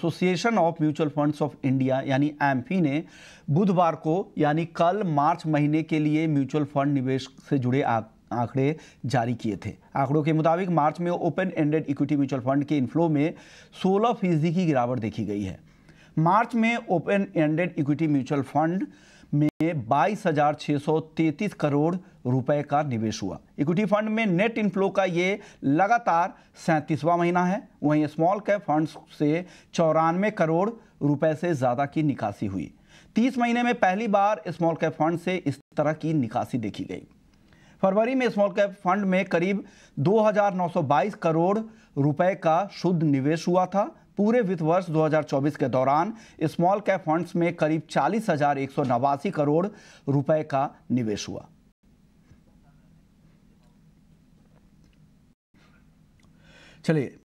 association of mutual funds of India यानी AMFI ने बुधवार को यानी कल मार्च महीने के लिए म्यूचुअल फंड निवेश से जुड़े आंकड़े जारी किए थे आंकड़ों के मुताबिक मार्च में open ended equity mutual fund के इनफ्लो में 16 फीसदी की गिरावट देखी गई है मार्च में open ended equity mutual fund में बाईस हजार छह सौ तैतीस करोड़ रुपए का निवेश हुआ इक्विटी फंड में नेट इनफ्लो का ये लगातार सैंतीसवां महीना है वहीं स्मॉल कैप फंड्स से चौरानवे करोड़ रुपए से ज़्यादा की निकासी हुई तीस महीने में पहली बार स्मॉल कैप फंड से इस तरह की निकासी देखी गई फरवरी में स्मॉल कैप फंड में करीब 2,922 करोड़ रुपए का शुद्ध निवेश हुआ था पूरे वित्त वर्ष 2024 के दौरान स्मॉल कैप फंड्स में करीब चालीस हजार एक सौ नवासी करोड़ रुपए का निवेश हुआ चलिए